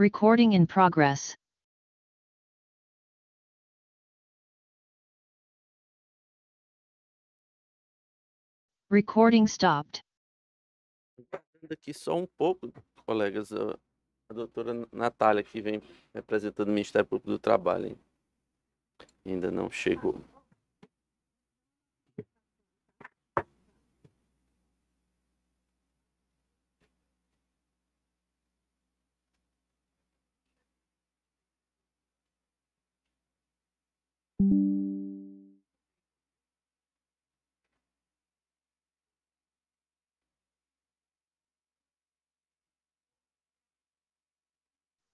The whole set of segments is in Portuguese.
Recording in progress. Recording stopped. Aqui só um pouco, colegas. A, doutora Natália, que vem representando o Ministério Público do Trabalho, hein? ainda não chegou.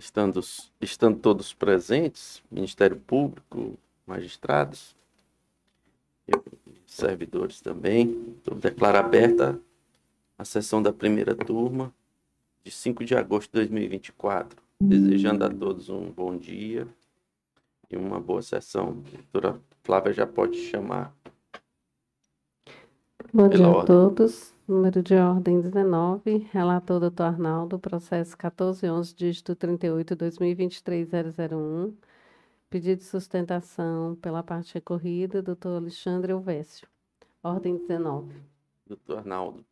estando, estando todos presentes, Ministério Público, magistrados, servidores também. Eu declaro aberta a sessão da primeira turma de 5 de agosto de 2024. Desejando a todos um bom dia e uma boa sessão. A doutora Flávia já pode chamar Bom dia a todos. Número de ordem 19, relator doutor Arnaldo, processo 1411, dígito 38, 2023 -001. pedido de sustentação pela parte recorrida, doutor Alexandre Elvésio. Ordem 19. Doutor Arnaldo.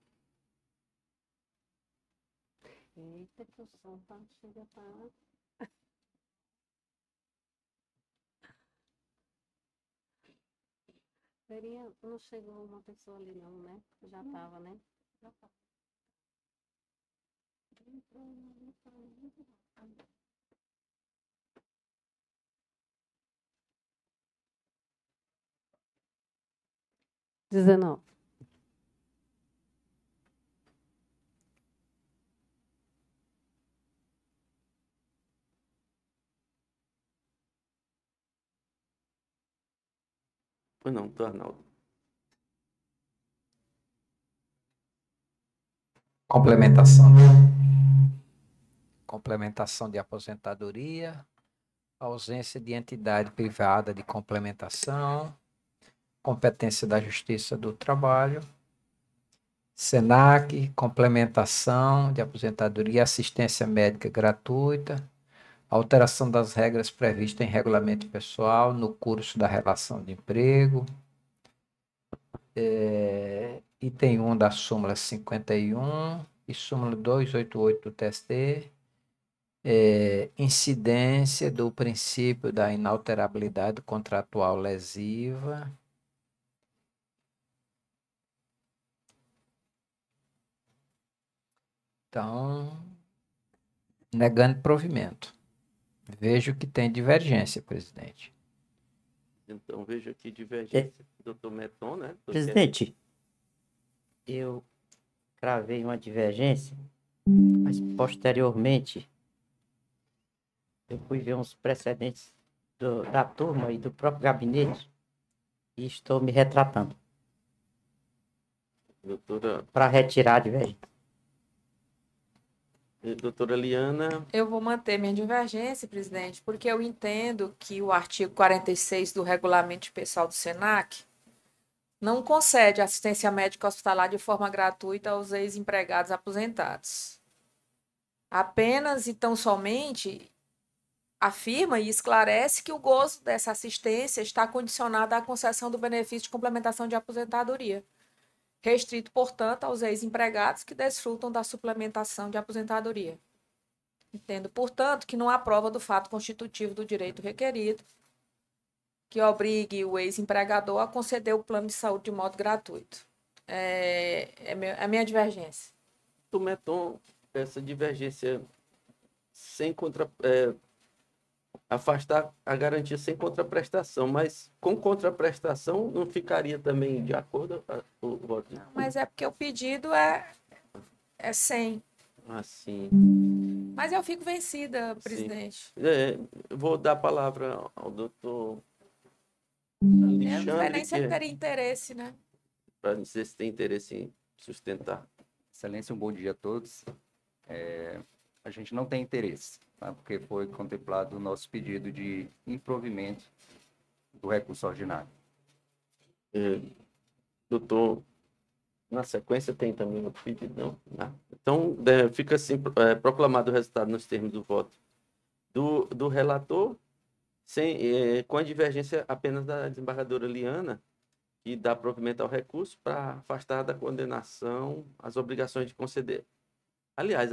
Eita, que o som tá, chega para... Seria, não chegou uma pessoa ali não, né? Já não. tava, né? Já tava. Dezenove. Pois não, do Arnaldo. Complementação. Complementação de aposentadoria, ausência de entidade privada de complementação, competência da Justiça do Trabalho, SENAC, complementação de aposentadoria, assistência médica gratuita, alteração das regras previstas em regulamento pessoal no curso da relação de emprego. É, item 1 da súmula 51 e súmula 288 do TST. É, incidência do princípio da inalterabilidade contratual lesiva. Então, negando provimento. Vejo que tem divergência, presidente. Então, vejo aqui é. divergência é. doutor Meton, né? presidente, eu cravei uma divergência, mas posteriormente eu fui ver uns precedentes do, da turma e do próprio gabinete e estou me retratando. Doutora. Para retirar a divergência. Doutora Liana. Eu vou manter minha divergência, presidente, porque eu entendo que o artigo 46 do Regulamento Pessoal do SENAC não concede assistência médica hospitalar de forma gratuita aos ex-empregados aposentados. Apenas e tão somente afirma e esclarece que o gozo dessa assistência está condicionado à concessão do benefício de complementação de aposentadoria restrito, portanto, aos ex-empregados que desfrutam da suplementação de aposentadoria. Entendo, portanto, que não há prova do fato constitutivo do direito requerido que obrigue o ex-empregador a conceder o plano de saúde de modo gratuito. É, é meu, é a minha divergência. Tu meton essa divergência sem contra, é, afastar a garantia sem contraprestação, mas com contraprestação não ficaria também de acordo o voto? Não, mas é porque o pedido é, é sem. Assim. Ah, mas eu fico vencida, presidente. É, vou dar a palavra ao doutor Alexandre. Eu não sei nem se ele é teria interesse, né? Para dizer se tem interesse em sustentar. Excelência, um bom dia a todos. É, a gente não tem interesse Tá? porque foi contemplado o nosso pedido de improvimento do recurso ordinário. É, doutor, na sequência tem também outro pedido, não? não. Então, é, fica assim, é, proclamado o resultado nos termos do voto do, do relator, sem, é, com a divergência apenas da desembargadora Liana, que dá provimento ao recurso para afastar da condenação as obrigações de conceder. Aliás,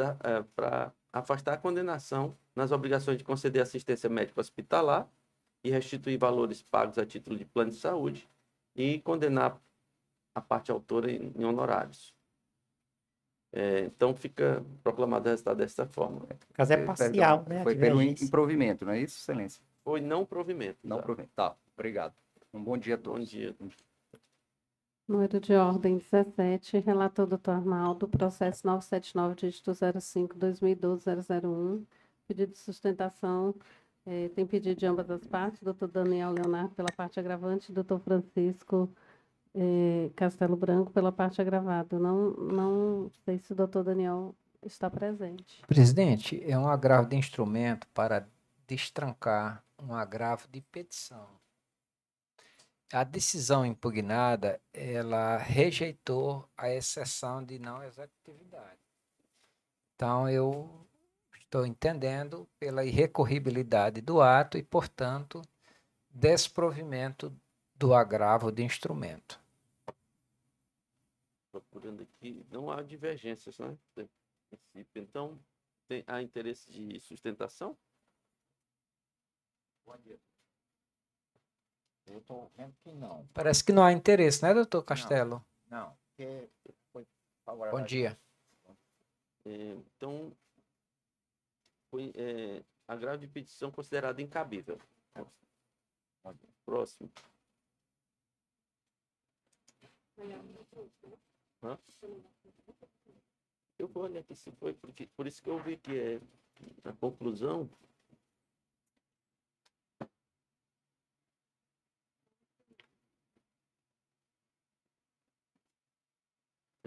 para afastar a condenação nas obrigações de conceder assistência médica hospitalar e restituir valores pagos a título de plano de saúde e condenar a parte autora em, honorários. É, então fica proclamado o resultado desta forma. Caso é parcial, Perdão, né? Foi pelo improvimento, não é isso, excelência? Foi não provimento. Não tá. provimento. Tá, obrigado. Um bom dia a todos. Bom dia. Número de ordem 17, relator doutor Arnaldo, processo 979, dígito 05, 2012, 001, pedido de sustentação, é, tem pedido de ambas as partes, doutor Daniel Leonardo pela parte agravante, doutor Francisco é, Castelo Branco pela parte agravada. Não, não sei se o doutor Daniel está presente. Presidente, é um agravo de instrumento para destrancar um agravo de petição a decisão impugnada, ela rejeitou a exceção de não executividade. Então, eu estou entendendo pela irrecorribilidade do ato e, portanto, desprovimento do agravo de instrumento. Procurando aqui, não há divergências, né? Então, tem, há interesse de sustentação? Bom dia. Eu vendo que não. Parece que não há interesse, né, doutor Castelo? Não, não Bom dia. É, então, foi é, a grave petição considerada incabível. Próximo. Hã? Eu vou olhar aqui se foi, porque, por isso que eu vi que é, a conclusão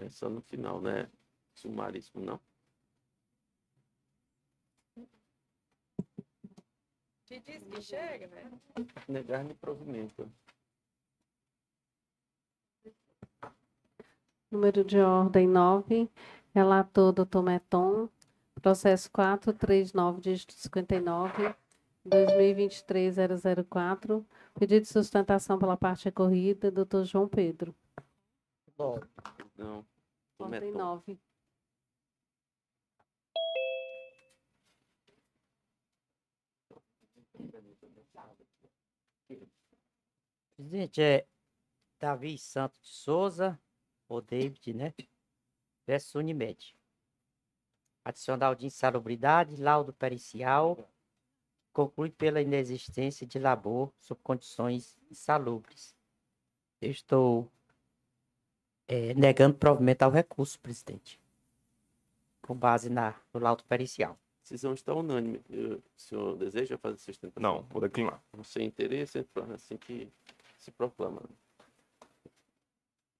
É só no final, né? Sumarismo, não? Te diz que chega, né? Negar-me provimento. Número de ordem 9. Relator doutor Meton. Processo 439 dígito 59. 2023-004, pedido de sustentação pela parte recorrida, doutor João Pedro. Bom, não. Do Ontem metom. nove. Gente, é Davi Santos de Souza, ou David, né? Versus Unimed. Adicional de insalubridade, laudo pericial, conclui pela inexistência de labor sob condições insalubres. Eu estou é, negando provimento ao recurso, presidente, com base na, no laudo pericial. Decisão está unânime. O senhor deseja fazer sustentação? Não, vou declinar. Não sei interesse, é assim que se proclama.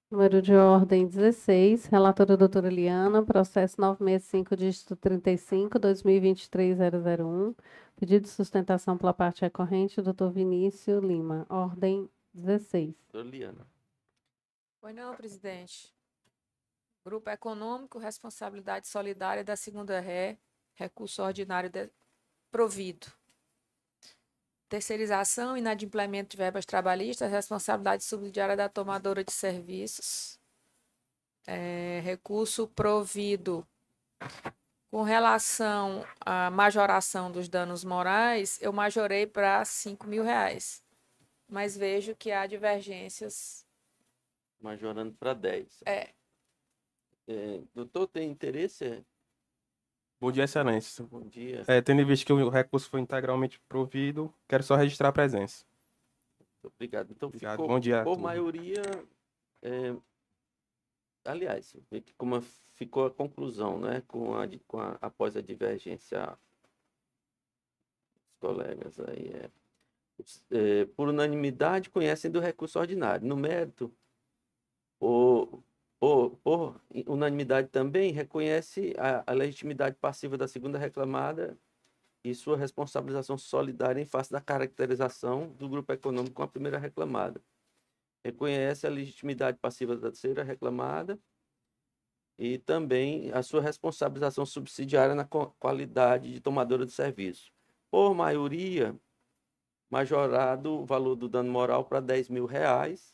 Número de ordem 16, relatora doutora Liana, processo 965, dígito 35, 2023-001, pedido de sustentação pela parte recorrente, doutor Vinícius Lima, ordem 16. Doutora Liana. Pois não, presidente. Grupo Econômico, Responsabilidade Solidária da Segunda Ré, Recurso Ordinário de... Provido. Terceirização, inadimplemento de verbas trabalhistas, responsabilidade subsidiária da tomadora de serviços. É, recurso provido com relação à majoração dos danos morais, eu majorei para 5 mil reais. Mas vejo que há divergências Majorando para 10. É. é. Doutor, tem interesse? Bom dia, excelência. Bom dia. É, tendo em vista que o recurso foi integralmente provido, quero só registrar a presença. Obrigado. Então, Obrigado. Ficou, Bom dia. Por maioria, é... aliás, como ficou a conclusão, né, com a, com a, após a divergência, dos colegas aí, é, é, por unanimidade, conhecem do recurso ordinário. No mérito, o, o, o unanimidade também reconhece a, a legitimidade passiva da segunda reclamada e sua responsabilização solidária em face da caracterização do grupo econômico com a primeira reclamada. Reconhece a legitimidade passiva da terceira reclamada e também a sua responsabilização subsidiária na qualidade de tomadora de serviço. Por maioria, majorado o valor do dano moral para 10 mil reais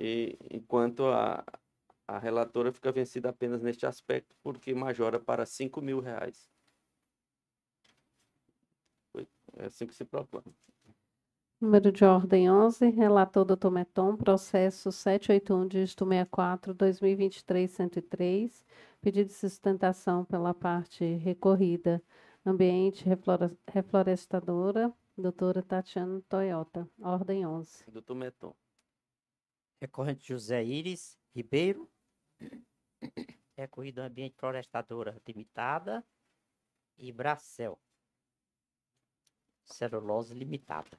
e, enquanto a, a relatora fica vencida apenas neste aspecto, porque majora para 5 mil reais. É assim que se proclama. Número de ordem 11, relator doutor Meton, processo 781-64-2023-103, dígito pedido de sustentação pela parte recorrida, ambiente reflore reflorestadora, doutora Tatiana Toyota, ordem 11. Doutor Meton. Recorrente é José Iris Ribeiro. Recorrido é Ambiente Florestadora Limitada e Bracel. Celulose Limitada.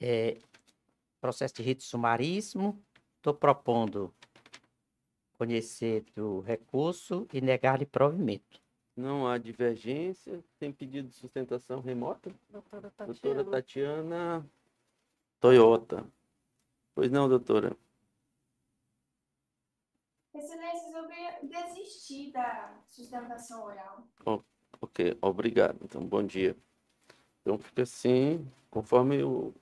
É, processo de rito sumaríssimo. Estou propondo conhecer do recurso e negar-lhe provimento. Não há divergência. Tem pedido de sustentação remota? Doutora Tatiana. Doutora Tatiana Toyota. Pois não, doutora. Excelências, é eu desisti da sustentação oral. Oh, ok, obrigado. Então, bom dia. Então, fica assim, conforme o.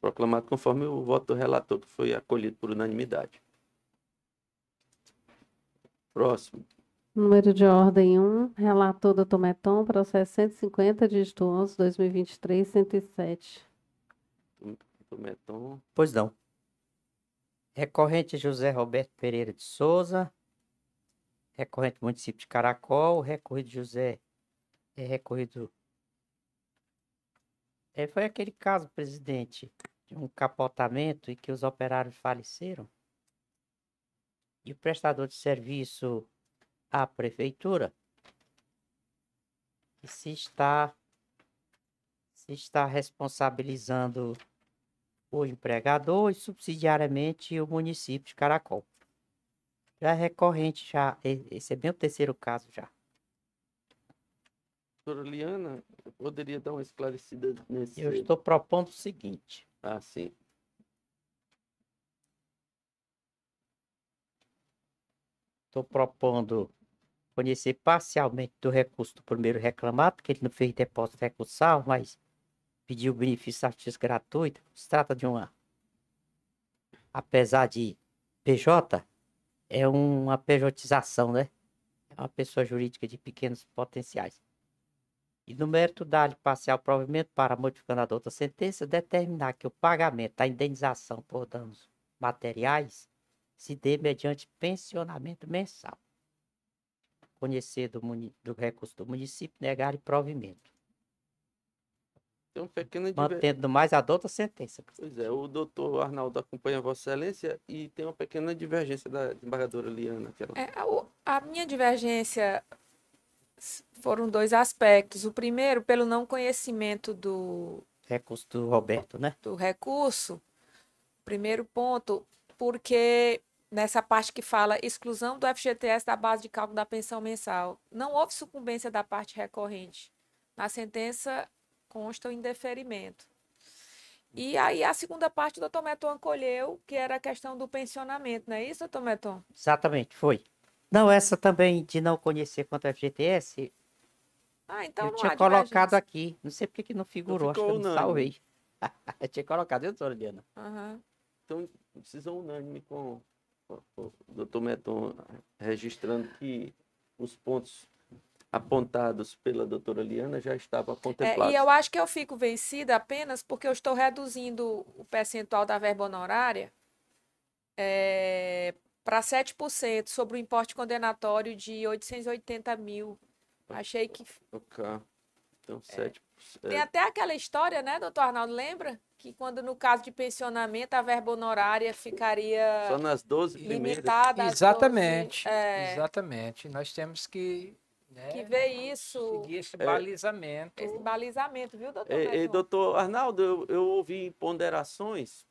proclamado conforme o voto do relator, que foi acolhido por unanimidade. Próximo. Número de ordem 1, relator doutor Meton, processo 150, dígito 11, 2023, 107. Meton. Pois não. Recorrente é José Roberto Pereira de Souza. Recorrente município de Caracol. Recorrido José. É recorrido. É, foi aquele caso, presidente, de um capotamento e que os operários faleceram. E o prestador de serviço à prefeitura. E se está se está responsabilizando o empregador e subsidiariamente o município de Caracol. Já é recorrente, já, esse é bem o terceiro caso já. Doutora Liana, poderia dar uma esclarecida nesse... Eu estou propondo o seguinte. Ah, sim. Estou propondo conhecer parcialmente do recurso do primeiro reclamado, porque ele não fez depósito recursal, mas pediu benefício estatístico gratuito, se trata de uma, apesar de PJ, é uma pejotização, né? É uma pessoa jurídica de pequenos potenciais. E no mérito dá lhe parcial provimento para, modificando a outra sentença, determinar que o pagamento da indenização por danos materiais se dê mediante pensionamento mensal. Conhecer do, do recurso do município, negar e provimento. Tem uma pequena Mantendo mais a douta sentença. Pois é, o doutor Arnaldo acompanha Vossa Excelência e tem uma pequena divergência da desembargadora Liana. Ela... É, a, a minha divergência foram dois aspectos. O primeiro, pelo não conhecimento do. Recurso do Roberto, né? Do recurso. Primeiro ponto, porque nessa parte que fala exclusão do FGTS da base de cálculo da pensão mensal, não houve sucumbência da parte recorrente. Na sentença, constam em deferimento. E aí a segunda parte o doutor Meton acolheu, que era a questão do pensionamento, não é isso, doutor Meton? Exatamente, foi. Não, essa também de não conhecer quanto ao é FGTS, ah, então eu tinha colocado aqui. Não sei porque que não figurou, acho que eu não salvei. eu tinha colocado, viu, doutora Uhum. Então, precisam unânime com, com o doutor Meton registrando que os pontos apontados pela doutora Liana já estava contemplados. É, e eu acho que eu fico vencida apenas porque eu estou reduzindo o percentual da verba honorária é, para 7% sobre o importe condenatório de 880 mil. Achei que. Ok. Então, 7%. É. é. Tem até aquela história, né, doutor Arnaldo? Lembra? Que quando no caso de pensionamento a verba honorária ficaria. Só nas 12 primeiras. Limitada Exatamente. 12, é... Exatamente. Nós temos que né? que vê isso. Seguir esse é. balizamento. Esse balizamento, viu, doutor? É, doutor Arnaldo, eu, eu ouvi ponderações,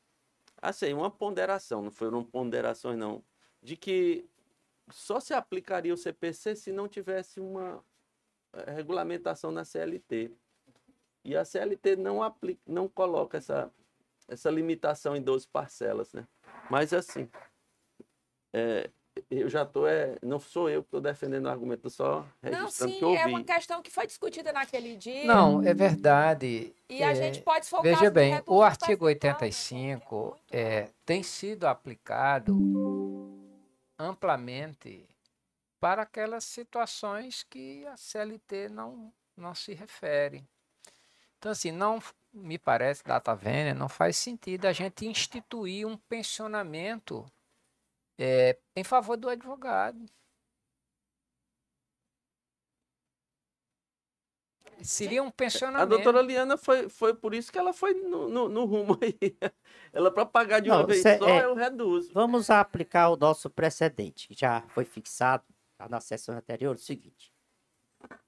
assim, uma ponderação, não foram ponderações, não, de que só se aplicaria o CPC se não tivesse uma eh, regulamentação na CLT. E a CLT não, aplica, não coloca essa, essa limitação em 12 parcelas, né? Mas assim, é, eu já tô é, não sou eu que estou defendendo o argumento, só registrando não, sim, que eu é ouvi. é uma questão que foi discutida naquele dia. Não, é verdade. E é, a gente é, pode focar Veja bem, o artigo 85 né? é, tem sido aplicado amplamente para aquelas situações que a CLT não, não se refere. Então, assim, não me parece, data vênia, não faz sentido a gente instituir um pensionamento é, em favor do advogado. Seria um pensionamento. A doutora Liana foi, foi por isso que ela foi no, no, no rumo aí. Ela, para pagar de uma vez só, é, eu reduzo. Vamos aplicar o nosso precedente, que já foi fixado tá na sessão anterior, o seguinte: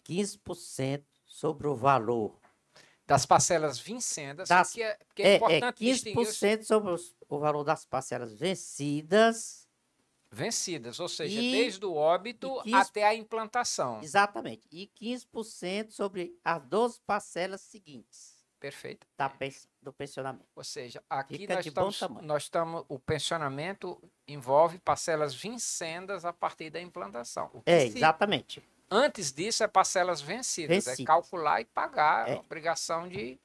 15% sobre o valor. Das parcelas vincendas, das, que é, que é, é, é importante. É, 15% sobre os, o valor das parcelas vencidas vencidas, ou seja, e, desde o óbito 15, até a implantação. Exatamente. E 15% sobre as 12 parcelas seguintes. Perfeito. Da, do pensionamento. Ou seja, aqui Fica nós estamos, nós estamos. O pensionamento envolve parcelas vincendas a partir da implantação. é, se, exatamente. Antes disso, é parcelas vencidas. É vencidas. É calcular e pagar é. a obrigação de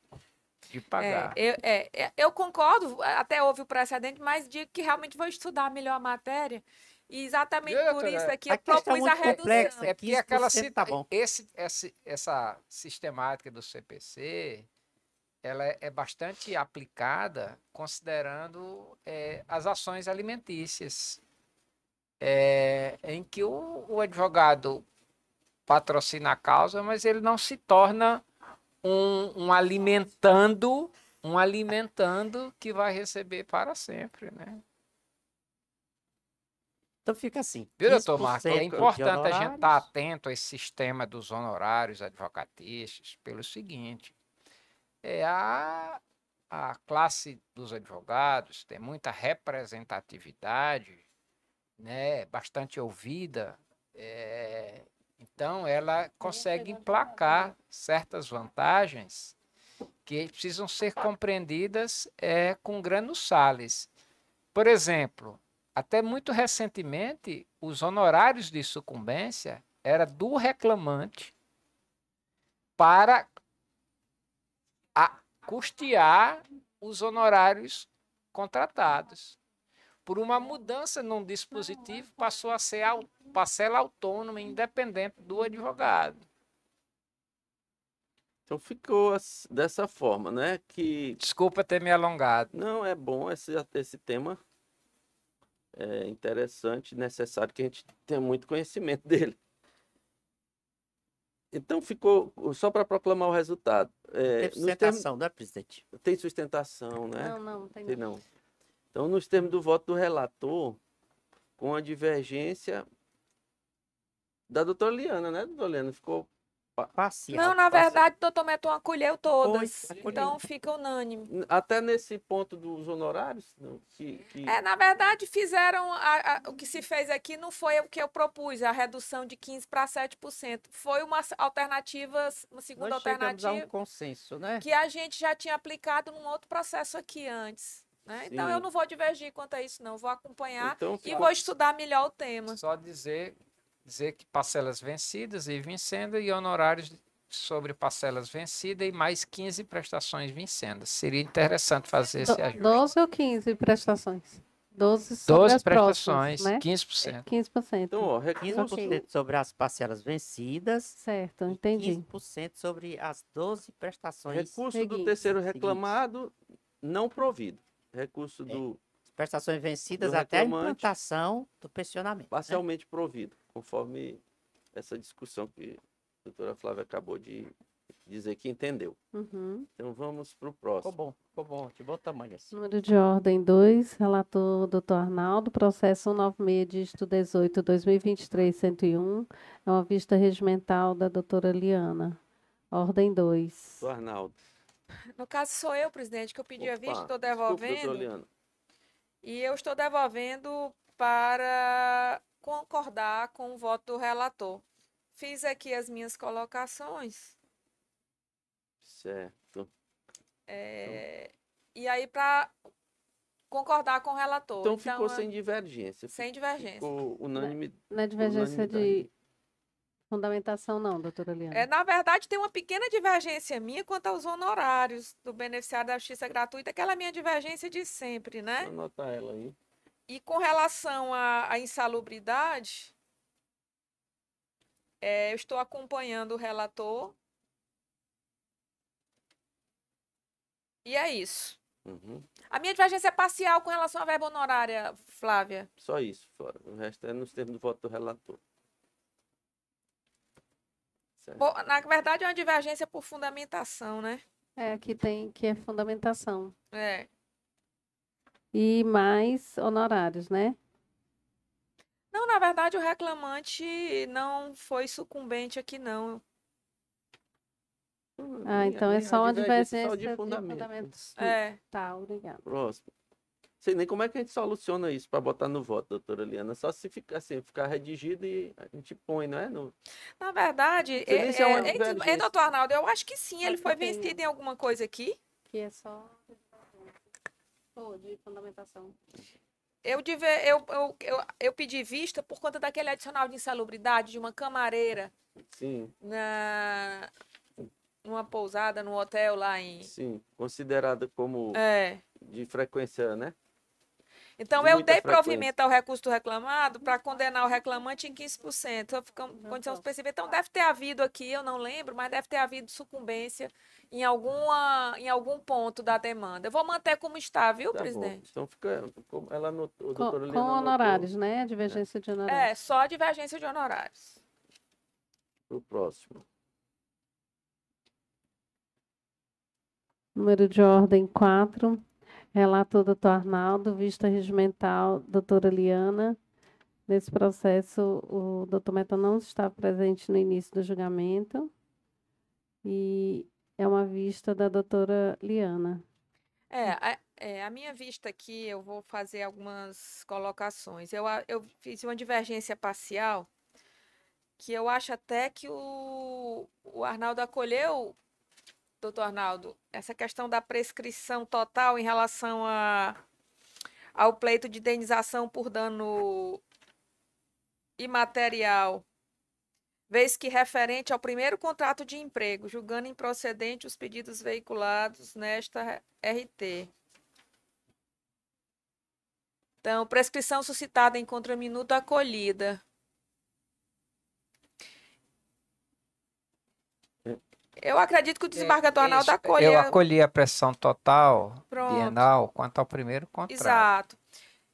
de é, pagar. É, eu, é, eu concordo, até houve o precedente, mas digo que realmente vou estudar melhor a matéria. E exatamente é eu, por isso aqui eu propus a redução. É, é porque aquela tá bom. Esse, esse, essa sistemática do CPC ela é bastante aplicada considerando é, as ações alimentícias, é, em que o, o advogado patrocina a causa, mas ele não se torna um, um alimentando, um alimentando que vai receber para sempre, né? Então fica assim. Viu, doutor Marco? É importante a gente estar tá atento a esse sistema dos honorários advocatícios pelo seguinte: é a, a classe dos advogados tem muita representatividade, né, bastante ouvida, é, então, ela consegue emplacar certas vantagens que precisam ser compreendidas é, com sales. Por exemplo, até muito recentemente, os honorários de sucumbência era do reclamante para custear os honorários contratados por uma mudança num dispositivo, ah, passou a ser parcela autônoma, independente do advogado. Então ficou dessa forma, né? Que desculpa ter me alongado. Não é bom esse esse tema é interessante, necessário que a gente tenha muito conhecimento dele. Então ficou só para proclamar o resultado. É, tem sustentação, não é, presidente? Tem sustentação, né? Não, não, tem. Não. não. Então, nos termos do voto do relator, com a divergência da doutora Liana, né, doutora Liana? Ficou passiva. não, na verdade, o doutor Meton acolheu todas. então fica unânime. Até nesse ponto dos honorários? Não, que, que... É, na verdade, fizeram. A, a, o que se fez aqui não foi o que eu propus, a redução de 15% para 7%. Foi uma alternativa, uma segunda Nós alternativa. A um consenso, né? Que a gente já tinha aplicado num outro processo aqui antes. Né? Então eu não vou divergir quanto a isso, não. Vou acompanhar então, e vou estudar melhor o tema. Só dizer, dizer que parcelas vencidas e vencendo e honorários sobre parcelas vencidas e mais 15 prestações vencendas. Seria interessante fazer esse ajuste. 12 ou 15 prestações? 12 sobre 12 prestações, próximas, né? 15%. 15%. Então, ó, 15% okay. sobre as parcelas vencidas. Certo, entendi. 15% sobre as 12 prestações. Recurso Seguinte. do terceiro reclamado não provido recurso é, do. prestações vencidas até a implantação do pensionamento. Né? Parcialmente né? provido, conforme essa discussão que a doutora Flávia acabou de dizer que entendeu. Uhum. Então vamos para o próximo. Ficou bom, ficou bom, de bom tamanho assim. Número de ordem 2, relator doutor Arnaldo, processo 196, dígito 18, 2023, 101, é uma vista regimental da doutora Liana. Ordem 2. Doutor Arnaldo. No caso, sou eu, presidente, que eu pedi Opa, a vista, estou devolvendo. Desculpa, e eu estou devolvendo para concordar com o voto do relator. Fiz aqui as minhas colocações. Certo. É, então... E aí, para concordar com o relator. Então, então ficou então, sem divergência. Sem divergência. Ficou unânime. Na, na divergência de Fundamentação não, doutora Liana. É, na verdade, tem uma pequena divergência minha quanto aos honorários do beneficiário da justiça gratuita, aquela é minha divergência de sempre, né? Vou anotar ela aí. E com relação à, à insalubridade, é, eu estou acompanhando o relator. E é isso. Uhum. A minha divergência é parcial com relação à verba honorária, Flávia. Só isso, Flávia. O resto é nos termos do voto do relator na verdade, é uma divergência por fundamentação, né? É, aqui tem que é fundamentação. É. E mais honorários, né? Não, na verdade, o reclamante não foi sucumbente aqui, não. Ah, hum, então é, é só uma divergência, é só de fundamentos. É. Tá, obrigado. Próximo sei nem como é que a gente soluciona isso para botar no voto, doutora Liana. Só se ficar assim, ficar redigido e a gente põe, não é? No... Na verdade, é, é, é, é, doutor Arnaldo, eu acho que sim, ele foi vencido em alguma coisa aqui. Que é só. Oh, de fundamentação. Eu, eu, eu, eu, eu, pedi vista por conta daquele adicional de insalubridade de uma camareira. Sim. Na, numa pousada, num hotel lá em. Sim, considerada como. É. De frequência, né? Então, eu é dei provimento ao recurso reclamado para condenar o reclamante em 15%. Então fica condição suspensiva. Então, deve ter havido aqui, eu não lembro, mas deve ter havido sucumbência em, alguma, em algum ponto da demanda. Eu vou manter como está, viu, tá presidente? Bom. Então, fica. Ela notou, com, com honorários, né? É. Divergência de honorários. É, só divergência de honorários. Para o próximo. Número de ordem 4. Relator doutor Arnaldo, vista regimental, doutora Liana. Nesse processo, o doutor Meta não está presente no início do julgamento e é uma vista da doutora Liana. É, a, é, a minha vista aqui, eu vou fazer algumas colocações. Eu, eu fiz uma divergência parcial que eu acho até que o, o Arnaldo acolheu doutor Arnaldo, essa questão da prescrição total em relação a, ao pleito de indenização por dano imaterial, vez que referente ao primeiro contrato de emprego, julgando improcedente os pedidos veiculados nesta RT. Então, prescrição suscitada em contra minuto acolhida. Eu acredito que o desembargador é, Arnaldo acolheu. Eu acolhi a pressão total Pronto. bienal quanto ao primeiro contrato. Exato.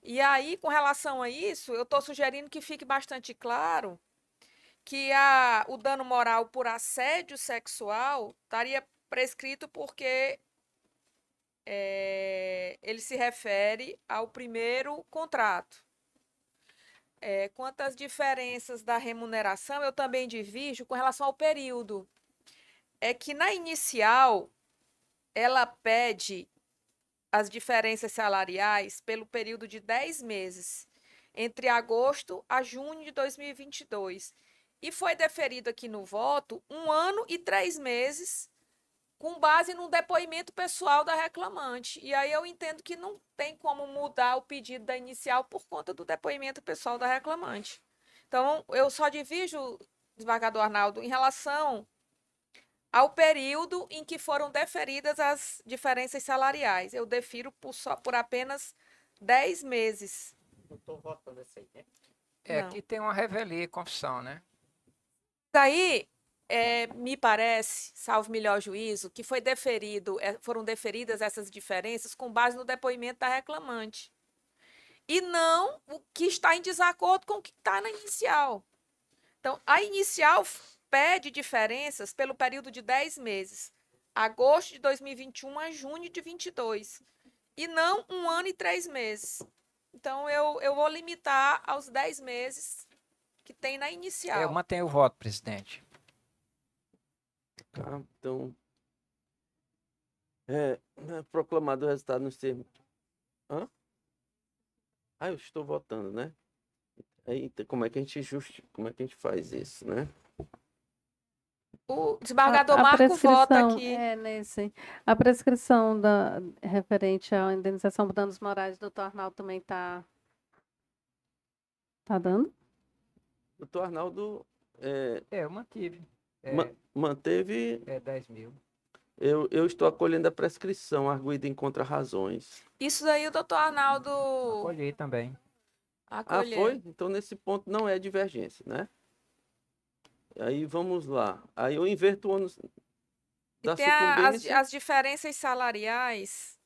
E aí, com relação a isso, eu estou sugerindo que fique bastante claro que a, o dano moral por assédio sexual estaria prescrito porque é, ele se refere ao primeiro contrato. É, quanto às diferenças da remuneração, eu também divirjo com relação ao período é que na inicial ela pede as diferenças salariais pelo período de 10 meses, entre agosto a junho de 2022. E foi deferido aqui no voto um ano e três meses, com base no depoimento pessoal da reclamante. E aí eu entendo que não tem como mudar o pedido da inicial por conta do depoimento pessoal da reclamante. Então, eu só divido, desembargador Arnaldo, em relação ao período em que foram deferidas as diferenças salariais. Eu defiro por, só, por apenas 10 meses. estou votando essa aí, né? É, aqui tem uma revelia e confissão, né? Isso aí, é, me parece, salvo melhor juízo, que foi deferido, é, foram deferidas essas diferenças com base no depoimento da reclamante. E não o que está em desacordo com o que está na inicial. Então, a inicial pede diferenças pelo período de 10 meses, agosto de 2021 a junho de 22, e não um ano e três meses. Então, eu, eu vou limitar aos 10 meses que tem na inicial. É, eu mantenho o voto, presidente. Tá, então. É, é proclamado o resultado nos termos. Hã? Ah, eu estou votando, né? Aí, então, como é que a gente justi... como é que a gente faz isso, né? O desembargador a, a Marco vota aqui. É, nesse. A prescrição da, referente à indenização por danos morais, doutor Arnaldo também está. Está dando? Doutor Arnaldo. É, é eu mantive. É, ma manteve. É 10 mil. Eu, eu, estou acolhendo a prescrição arguida em contra-razões. Isso daí o doutor Arnaldo. Acolhi também. Ah, Acolher. Ah, foi? Então, nesse ponto, não é divergência, né? Aí vamos lá. Aí eu inverto o ano da e tem a, as, as diferenças salariais,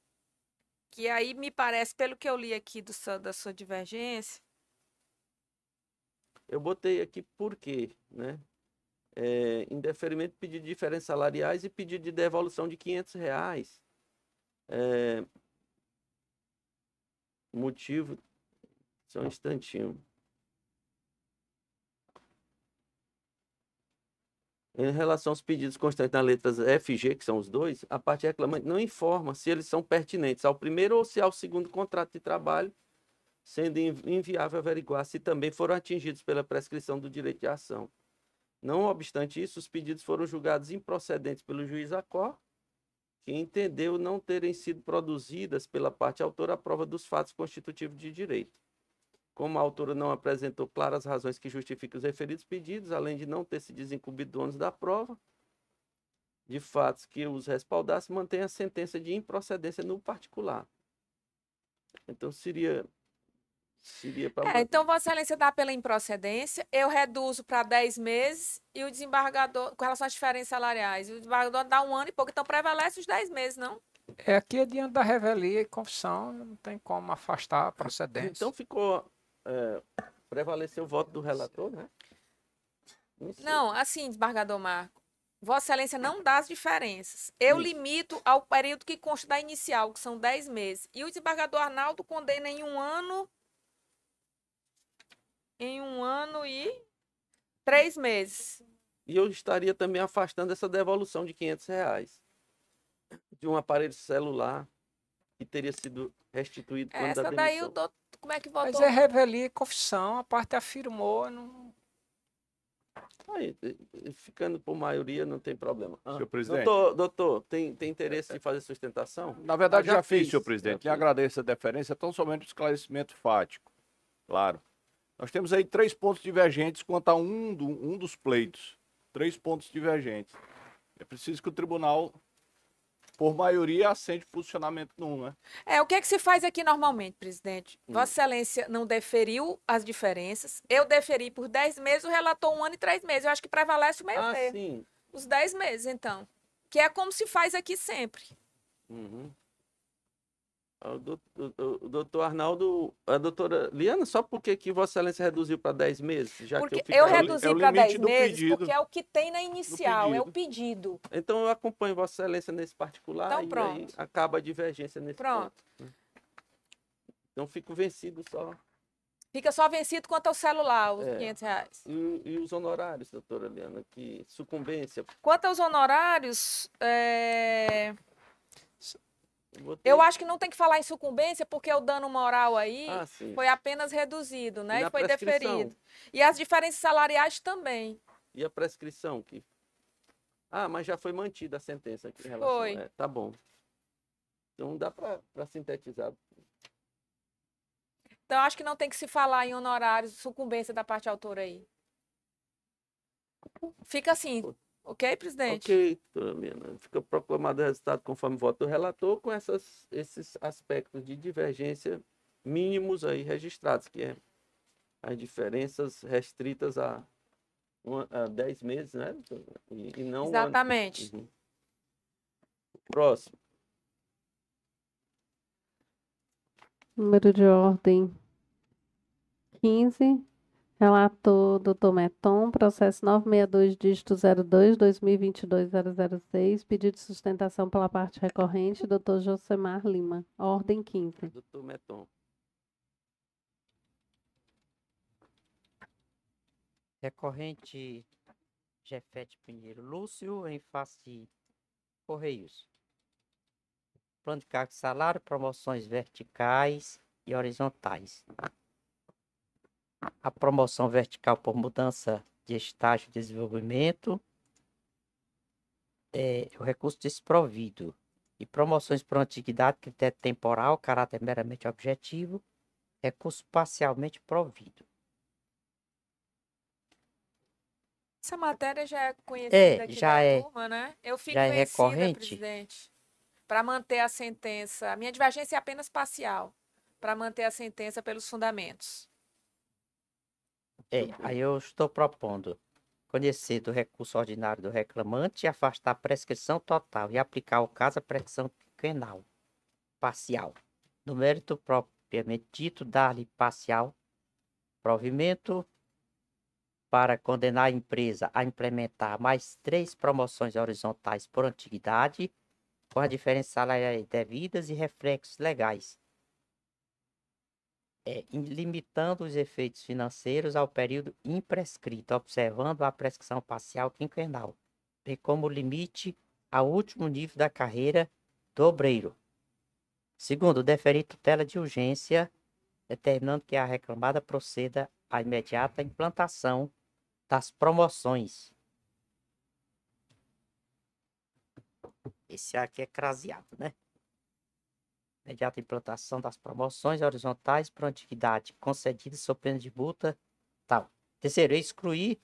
que aí me parece, pelo que eu li aqui do, da sua divergência. Eu botei aqui por quê, né? É, indeferimento pedido de diferenças salariais e pedido de devolução de 500 reais. É, motivo. Só um instantinho. Em relação aos pedidos constantes na letras FG, que são os dois, a parte reclamante não informa se eles são pertinentes ao primeiro ou se ao segundo contrato de trabalho, sendo inviável averiguar se também foram atingidos pela prescrição do direito de ação. Não obstante isso, os pedidos foram julgados improcedentes pelo juiz Acor, que entendeu não terem sido produzidas pela parte autora a prova dos fatos constitutivos de direito. Como a autora não apresentou claras razões que justifiquem os referidos pedidos, além de não ter se desincubido do ônus da prova, de fatos que os respaldasse, mantém a sentença de improcedência no particular. Então seria Pra... É, então, Vossa Excelência dá pela improcedência, eu reduzo para 10 meses e o desembargador, com relação às diferenças salariais, o desembargador dá um ano e pouco, então prevalece os 10 meses, não? É aqui é diante da revelia e confissão, não tem como afastar a procedência. Então ficou eh, prevaleceu o voto do relator, né? Não, assim, desembargador Marco, Vossa Excelência não dá as diferenças. Eu Isso. Hum. limito ao período que consta da inicial, que são 10 meses. E o desembargador Arnaldo condena em um ano. Em um ano e três meses. E eu estaria também afastando essa devolução de 500 reais de um aparelho celular que teria sido restituído quando Essa da daí o doutor como é que votou? Mas é revelia, confissão, a parte afirmou, não... Aí, ficando por maioria, não tem problema. Ah, senhor presidente. Doutor, doutor tem, tem interesse em fazer sustentação? Na verdade, ah, já, já, fiz, fiz, senhor presidente. Lhe agradeço a deferência, tão somente o esclarecimento fático. Claro. Nós temos aí três pontos divergentes quanto a um, do, um dos pleitos. Três pontos divergentes. É preciso que o tribunal por maioria, acende funcionamento num, né? É, o que é que se faz aqui normalmente, presidente? Hum. Vossa Excelência não deferiu as diferenças. Eu deferi por 10 meses, o relator um ano e três meses. Eu acho que prevalece o meio ah, Sim. Os 10 meses, então. Que é como se faz aqui sempre. Uhum. O doutor Arnaldo, a doutora Liana, só porque que Vossa Excelência reduziu para 10 meses? Já porque que eu, fico... eu reduzi é para 10 meses pedido. porque é o que tem na inicial, é o pedido. Então eu acompanho Vossa Excelência nesse particular então, e pronto. acaba a divergência nesse pronto. ponto. Né? Então fico vencido só. Fica só vencido quanto ao celular, os é. 500 reais. E, e, os honorários, doutora Liana, que sucumbência. Quanto aos honorários, é... Eu, acho que não tem que falar em sucumbência, porque o dano moral aí ah, foi apenas reduzido, né? E, e foi deferido. E as diferenças salariais também. E a prescrição, que. Ah, mas já foi mantida a sentença aqui em relação. Foi. É, tá bom. Então dá para sintetizar. Então acho que não tem que se falar em honorários, sucumbência da parte autora aí. Fica assim, Ok, presidente? Ok, doutora Fica proclamado o resultado conforme o voto do relator, com essas, esses aspectos de divergência mínimos aí registrados, que é as diferenças restritas a, uma, a 10 meses, né? E, e não Exatamente. Uhum. Próximo. Número de ordem 15. Relator é doutor Meton, processo 962, dígito 02, 2022 006, pedido de sustentação pela parte recorrente, doutor Josemar Lima, ordem 15. doutor Meton. Recorrente Jefete Pinheiro Lúcio, em face de Correios. Plano de cargo, salário, promoções verticais e horizontais a promoção vertical por mudança de estágio de desenvolvimento, é, o recurso desprovido e promoções por antiguidade, critério temporal, caráter meramente objetivo, recurso parcialmente provido. Essa matéria já é conhecida é, aqui já é, turma, né? Eu fico já é recorrente. presidente, para manter a sentença. A minha divergência é apenas parcial, para manter a sentença pelos fundamentos. É, aí eu estou propondo conhecer do recurso ordinário do reclamante e afastar a prescrição total e aplicar ao caso a prescrição penal parcial. No mérito propriamente dito, dar-lhe parcial provimento para condenar a empresa a implementar mais três promoções horizontais por antiguidade, com as diferenças salariais devidas e reflexos legais, é, limitando os efeitos financeiros ao período imprescrito, observando a prescrição parcial quinquenal, e como limite ao último nível da carreira do obreiro. Segundo, deferir tutela de urgência, determinando que a reclamada proceda à imediata implantação das promoções. Esse aqui é craseado, né? imediata implantação das promoções horizontais por antiguidade concedidas sob pena de multa, tal. Terceiro, excluir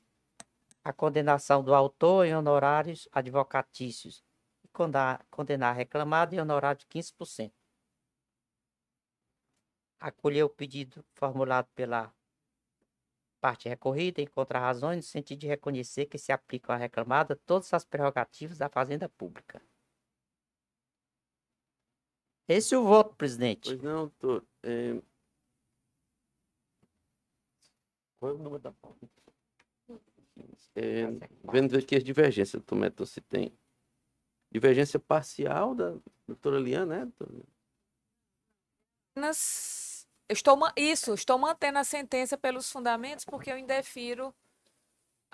a condenação do autor em honorários advocatícios e condenar, a reclamada em honorário de 15%. Acolher o pedido formulado pela parte recorrida em contrarrazões no sentido de reconhecer que se aplicam à reclamada todas as prerrogativas da fazenda pública. Esse é o voto, presidente. Pois não, doutor. É... Qual é o número da pauta? É... Vendo aqui as divergências, doutor Meton, se tem. Divergência parcial da doutora Liana, né, doutora? Nas... Eu estou, isso, estou mantendo a sentença pelos fundamentos, porque eu indefiro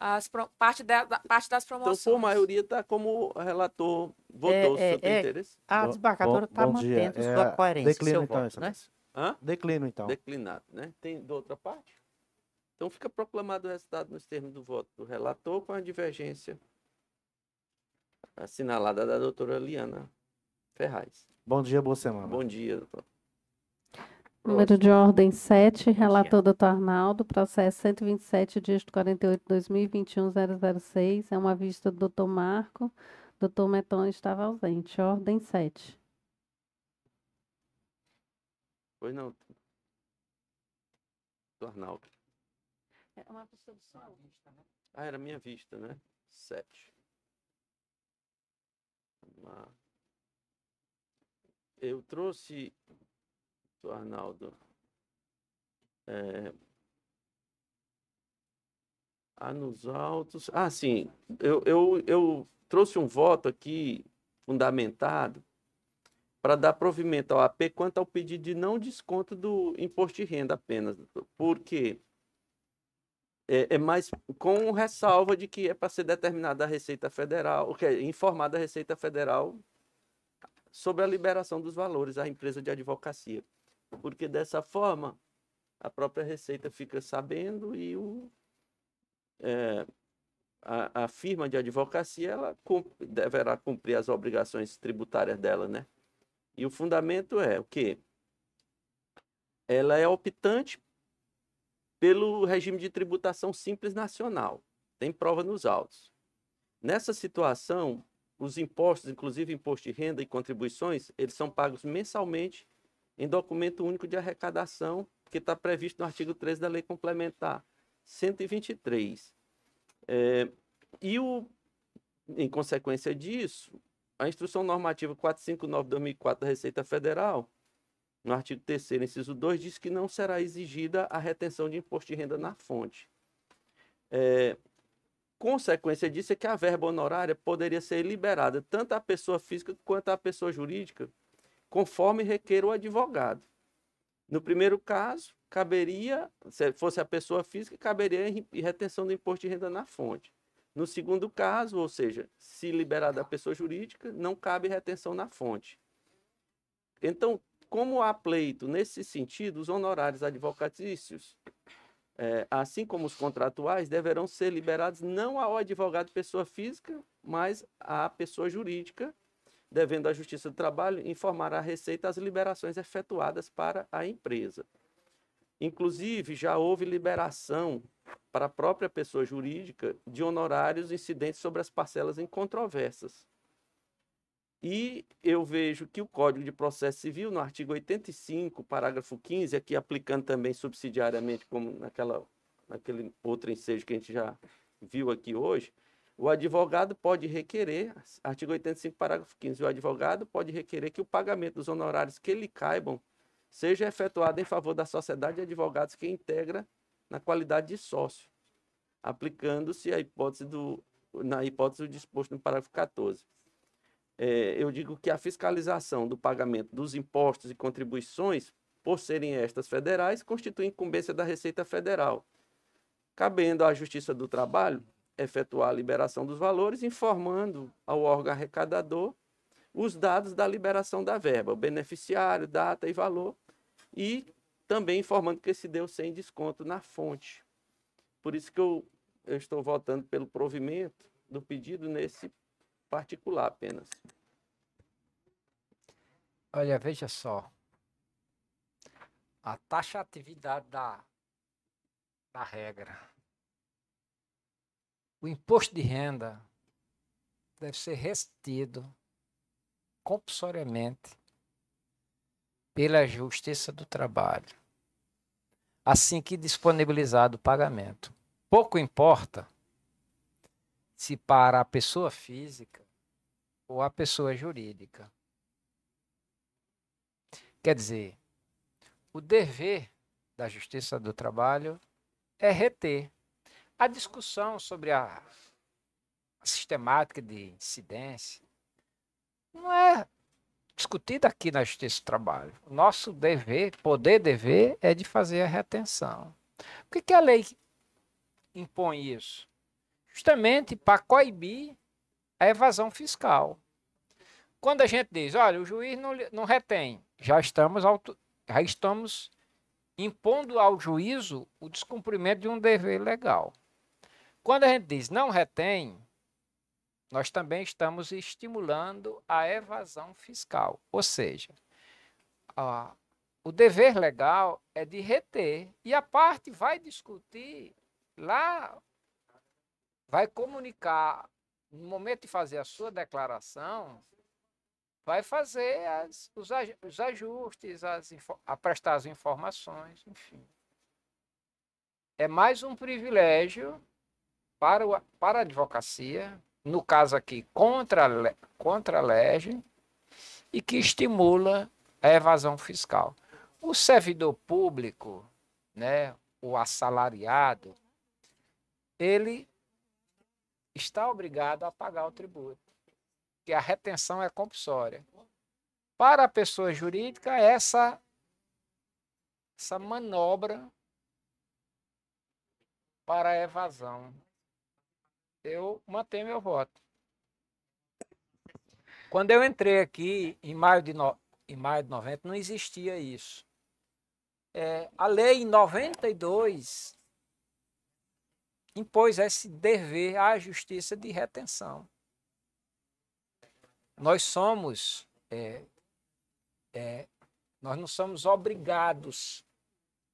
as parte, da, parte das promoções. Então, por maioria, está como relator votou, é, é, é, interesse. A ah, desembarcadora está mantendo é, sua é, coerência. Declina, então, voto, essa né? Hã? Declino, então. Declinado, né? Tem da outra parte? Então, fica proclamado o resultado nos termos do voto do relator com a divergência assinalada da doutora Liana Ferraz. Bom dia, boa semana. Bom dia, doutor. Número de ordem 7, relator doutor Arnaldo, processo 127, dígito 48, 2021, 006, é uma vista do doutor Marco, doutor Meton estava ausente, ordem 7. Pois não, Doutor Arnaldo. É uma vista do sol. Né? Ah, era minha vista, né? 7. Eu trouxe Arnaldo. É... Anos ah, altos. Ah, sim. Eu, eu, eu trouxe um voto aqui fundamentado para dar provimento ao AP quanto ao pedido de não desconto do imposto de renda apenas. Porque é, é mais com ressalva de que é para ser determinada a Receita Federal, que é informada a Receita Federal sobre a liberação dos valores à empresa de advocacia porque dessa forma a própria Receita fica sabendo e o, é, a, a, firma de advocacia ela deverá cumprir as obrigações tributárias dela, né? E o fundamento é o que ela é optante pelo regime de tributação simples nacional. Tem prova nos autos. Nessa situação, os impostos, inclusive imposto de renda e contribuições, eles são pagos mensalmente em documento único de arrecadação, que está previsto no artigo 13 da Lei Complementar 123. É, e, o, em consequência disso, a Instrução Normativa 459-2004 da Receita Federal, no artigo 3 inciso 2, diz que não será exigida a retenção de imposto de renda na fonte. É, consequência disso é que a verba honorária poderia ser liberada tanto à pessoa física quanto à pessoa jurídica, conforme requer o advogado. No primeiro caso, caberia, se fosse a pessoa física, caberia em retenção do imposto de renda na fonte. No segundo caso, ou seja, se liberar da pessoa jurídica, não cabe retenção na fonte. Então, como há pleito nesse sentido, os honorários advocatícios, é, assim como os contratuais, deverão ser liberados não ao advogado pessoa física, mas à pessoa jurídica, devendo à Justiça do Trabalho informar à Receita as liberações efetuadas para a empresa. Inclusive, já houve liberação para a própria pessoa jurídica de honorários incidentes sobre as parcelas em controvérsias. E eu vejo que o Código de Processo Civil, no artigo 85, parágrafo 15, aqui aplicando também subsidiariamente, como naquela, naquele outro ensejo que a gente já viu aqui hoje, o advogado pode requerer, artigo 85, parágrafo 15, o advogado pode requerer que o pagamento dos honorários que lhe caibam seja efetuado em favor da sociedade de advogados que integra na qualidade de sócio, aplicando-se a hipótese do na hipótese do disposto no parágrafo 14. É, eu digo que a fiscalização do pagamento dos impostos e contribuições, por serem estas federais, constitui incumbência da Receita Federal, cabendo à Justiça do Trabalho efetuar a liberação dos valores, informando ao órgão arrecadador os dados da liberação da verba, o beneficiário, data e valor, e também informando que se deu sem desconto na fonte. Por isso que eu, eu estou votando pelo provimento do pedido nesse particular apenas. Olha, veja só. A taxatividade da, da regra o imposto de renda deve ser restituído compulsoriamente pela Justiça do Trabalho, assim que disponibilizado o pagamento. Pouco importa se para a pessoa física ou a pessoa jurídica. Quer dizer, o dever da Justiça do Trabalho é reter a discussão sobre a sistemática de incidência não é discutida aqui na Justiça do Trabalho. O nosso dever, poder dever, é de fazer a retenção. Por que, que a lei impõe isso? Justamente para coibir a evasão fiscal. Quando a gente diz, olha, o juiz não, não retém, já estamos, auto, já estamos impondo ao juízo o descumprimento de um dever legal. Quando a gente diz não retém, nós também estamos estimulando a evasão fiscal, ou seja, a, o dever legal é de reter e a parte vai discutir lá, vai comunicar no momento de fazer a sua declaração, vai fazer as, os, os, ajustes, as, a prestar as informações, enfim. É mais um privilégio para, o, para a advocacia, no caso aqui, contra a, contra a lege, e que estimula a evasão fiscal. O servidor público, né, o assalariado, ele está obrigado a pagar o tributo, que a retenção é compulsória. Para a pessoa jurídica, essa, essa manobra para a evasão eu mantenho meu voto. Quando eu entrei aqui, em maio de, no... em maio de 90, não existia isso. É, a lei em 92 impôs esse dever à justiça de retenção. Nós somos, é, é, nós não somos obrigados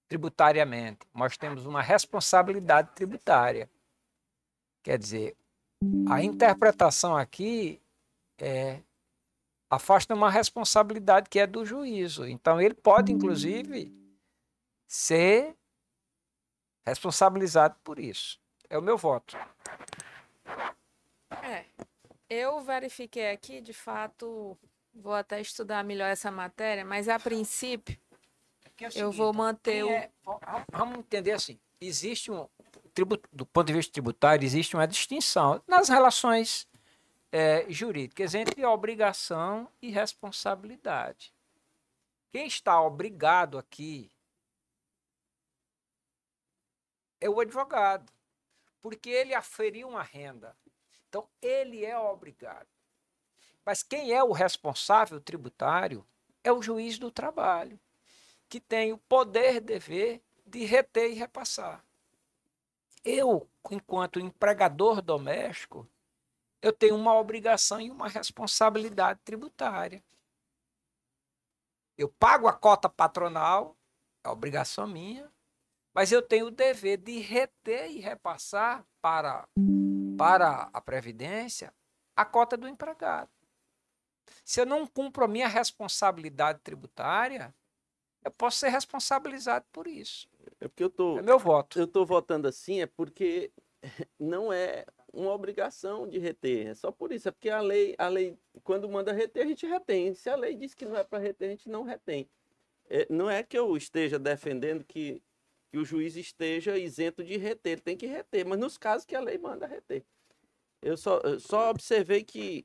tributariamente, nós temos uma responsabilidade tributária. Quer dizer, a interpretação aqui é, afasta uma responsabilidade que é do juízo. Então, ele pode, inclusive, ser responsabilizado por isso. É o meu voto. É, eu verifiquei aqui, de fato, vou até estudar melhor essa matéria, mas a princípio, é é seguinte, eu vou manter o. É, vamos entender assim: existe um, tributo, do ponto de vista tributário, existe uma distinção nas relações é, jurídicas entre obrigação e responsabilidade. Quem está obrigado aqui é o advogado, porque ele aferiu uma renda. Então, ele é obrigado. Mas quem é o responsável tributário é o juiz do trabalho, que tem o poder dever de reter e repassar eu, enquanto empregador doméstico, eu tenho uma obrigação e uma responsabilidade tributária. Eu pago a cota patronal, é obrigação minha, mas eu tenho o dever de reter e repassar para, para a Previdência a cota do empregado. Se eu não cumpro a minha responsabilidade tributária, eu posso ser responsabilizado por isso. É porque eu tô. É meu voto. Eu tô votando assim, é porque não é uma obrigação de reter. É só por isso. É porque a lei, a lei, quando manda reter, a gente retém. Se a lei diz que não é para reter, a gente não retém. É, não é que eu esteja defendendo que, que o juiz esteja isento de reter. Ele tem que reter, mas nos casos que a lei manda reter. Eu só, eu só observei que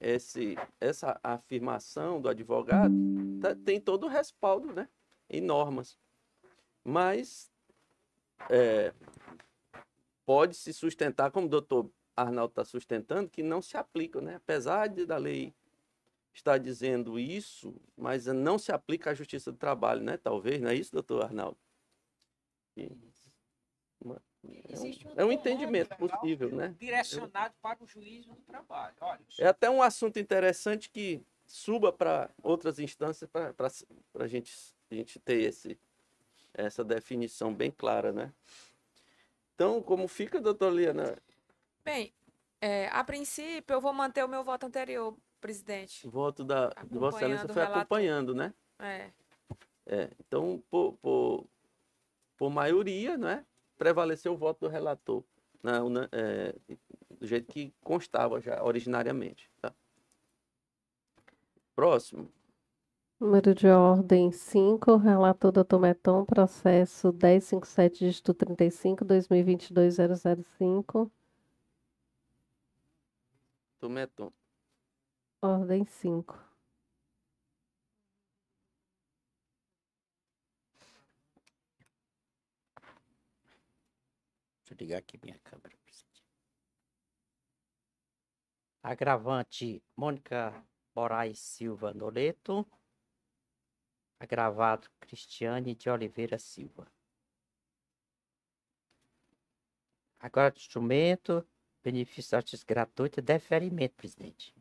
esse, essa afirmação do advogado tá, tem todo o respaldo né, em normas mas é, pode se sustentar, como o doutor Arnaldo está sustentando, que não se aplicam, né? Apesar de, da lei estar dizendo isso, mas não se aplica à justiça do trabalho, né? Talvez, não é isso, doutor Arnaldo? E, uma, é, um, é um, entendimento possível, né? Direcionado para o juízo do trabalho. Olha, é até um assunto interessante que suba para outras instâncias para a gente, gente ter esse essa definição bem clara, né? Então, como fica, doutor Liana? Bem, é, a princípio eu vou manter o meu voto anterior, presidente. O voto da Vossa Excelência foi acompanhando, né? É. é então, por, por, por maioria, né? Prevaleceu o voto do relator, na, né, na, é, do jeito que constava já originariamente. Tá? Próximo. Número de ordem 5, relator doutor Meton, processo 1057, dígito 35, 2022-005. Doutor Meton. Ordem 5. Deixa eu ligar aqui minha câmera. Agravante Mônica Moraes Silva Noleto. Agravado Cristiane de Oliveira Silva. Agora, instrumento, benefício artístico gratuito, deferimento, presidente.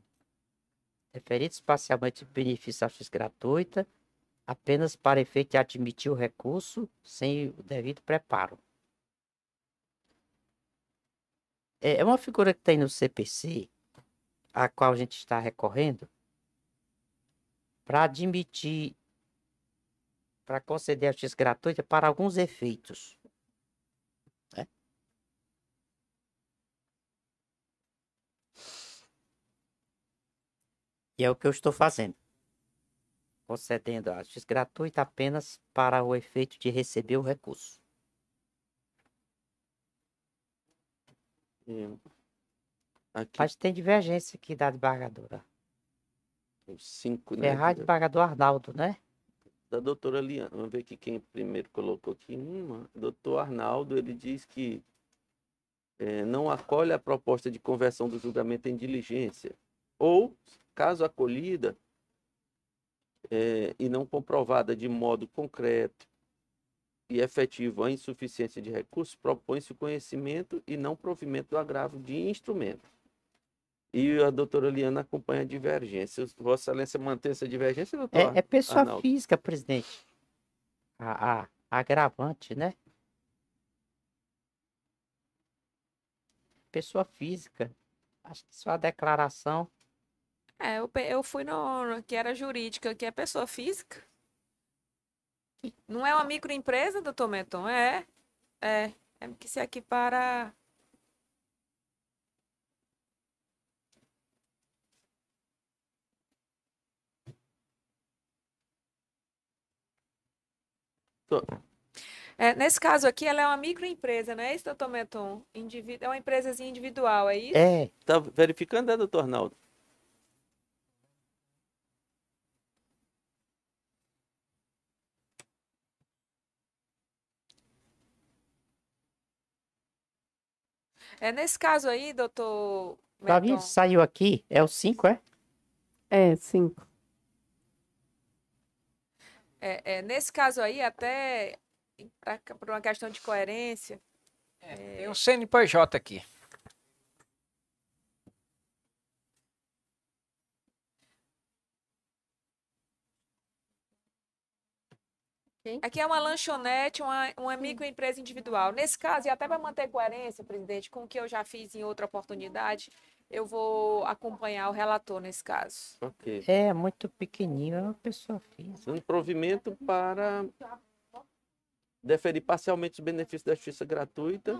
Deferido espacialmente benefício artístico gratuita, apenas para efeito de admitir o recurso sem o devido preparo. É, é uma figura que tem no CPC, a qual a gente está recorrendo, para admitir para conceder a justiça gratuita para alguns efeitos. é? E é o que eu estou fazendo. Concedendo a justiça gratuita apenas para o efeito de receber o recurso. É. Aqui. Mas tem divergência aqui da desembargadora. Os cinco, né? Ferrari desembargador Arnaldo, né? da doutora Liana. Vamos ver aqui quem primeiro colocou aqui. Uma, doutor Arnaldo, ele diz que é, não acolhe a proposta de conversão do julgamento em diligência. Ou, caso acolhida é, e não comprovada de modo concreto e efetivo a insuficiência de recursos, propõe-se o conhecimento e não provimento do agravo de instrumento e a doutora Liana acompanha a divergência. Vossa Excelência mantém essa divergência, doutor? É, é pessoa Arnaldo. física, presidente. A, a, agravante, né? Pessoa física. Acho que só a declaração. É, eu, eu fui no, no que era jurídica, que é pessoa física. Não é uma microempresa, doutor Meton? É. É. É que se aqui para Tô. É, nesse caso aqui, ela é uma microempresa, não é isso, doutor Meton? Individu é uma empresazinha individual, é isso? É, tá verificando, é, doutor Arnaldo? É nesse caso aí, doutor. Davi, saiu aqui, é o 5, é? É, 5. É, é, nesse caso aí, até por uma questão de coerência. É, é Tem um CNPJ aqui. Aqui é uma lanchonete, uma, uma microempresa individual. Nesse caso, e até para manter coerência, presidente, com o que eu já fiz em outra oportunidade, eu vou acompanhar o relator nesse caso. Ok. É, muito pequenininho, é uma pessoa física. Um provimento para deferir parcialmente os benefícios da justiça gratuita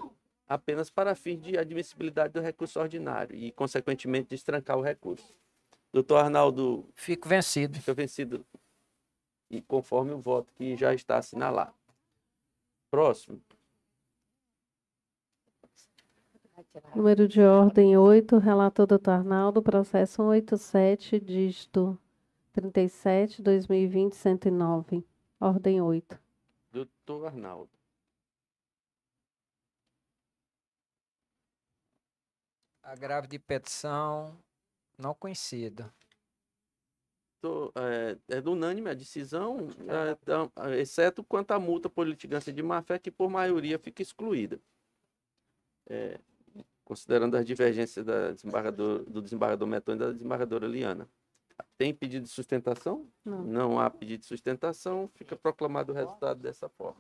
apenas para fins de admissibilidade do recurso ordinário e, consequentemente, destrancar o recurso. Doutor Arnaldo. Fico vencido. Fico vencido. E conforme o voto que já está assinalado. Próximo. Número de ordem 8, relator doutor Arnaldo, processo 187, dígito 37, 2020, 109. Ordem 8. Doutor Arnaldo. Agravo de petição não conhecida. Tô, é, é unânime a decisão, é, é então, exceto quanto à multa por litigância de má-fé, que por maioria fica excluída. É, considerando as divergências da desembargador, do desembargador Meton e da desembargadora Liana. Tem pedido de sustentação? Não. Não há pedido de sustentação, fica proclamado o resultado dessa forma.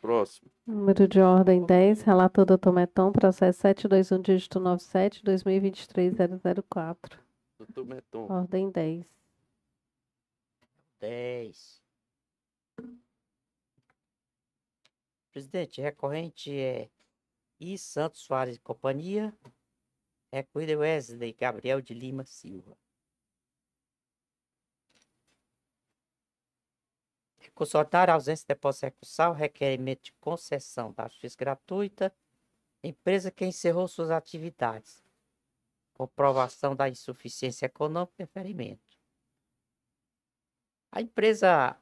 Próximo. Número de ordem 10, relator doutor Meton, processo 721, dígito 97, 2023-004. Doutor Meton. Ordem 10. 10. Presidente, é recorrente é e Santos Soares e Companhia. É cuida Wesley Gabriel de Lima Silva. Consultar a ausência de depósito recursal, requerimento de concessão da justiça gratuita, empresa que encerrou suas atividades, comprovação da insuficiência econômica e referimento. A empresa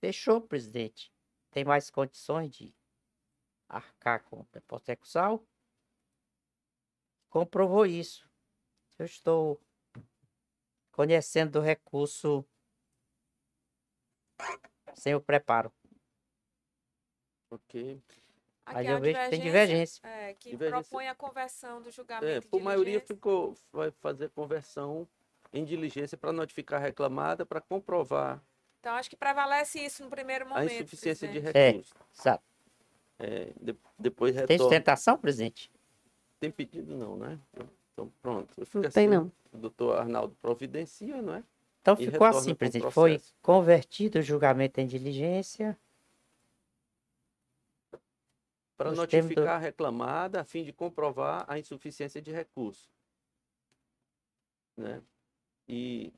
fechou, presidente. Tem mais condições de arcar com o sal comprovou isso. Eu estou conhecendo o recurso sem o preparo. Ok. Aqui Aí eu vejo que tem divergência. É, que divergência. propõe a conversão do julgamento. É, por maioria ficou, vai fazer conversão em diligência para notificar a reclamada, para comprovar. Então, acho que prevalece isso no primeiro momento. A insuficiência presidente. de recursos. É, exato. É, de, depois retorna. Tem sustentação, presidente? Tem pedido não, né? Então pronto. Não assim, tem não. O doutor Arnaldo providencia, não é? Então e ficou assim, presidente. Foi convertido o julgamento é em diligência. Para notificar do... a reclamada a fim de comprovar a insuficiência de recurso. Né? E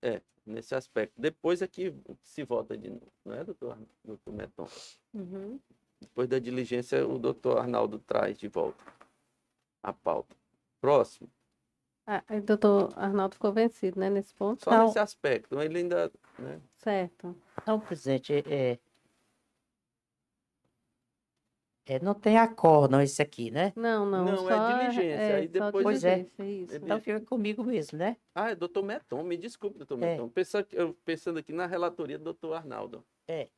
é, nesse aspecto. Depois é que se vota de novo, não é, doutor, doutor Meton? Uhum. Depois da diligência, o doutor Arnaldo traz de volta a pauta. Próximo. Ah, o doutor Arnaldo ficou vencido, né, nesse ponto? Só nesse aspecto, ele ainda... Né? Certo. Então, presidente, é, é... É, não tem acordo, não, isso aqui, né? Não, não. Não, é diligência. É, aí depois. Pois é. é. Isso. Então fica comigo mesmo, né? Ah, é doutor Meton, me desculpe, doutor é. Meton. Pensando, pensando aqui na relatoria do doutor Arnaldo. É.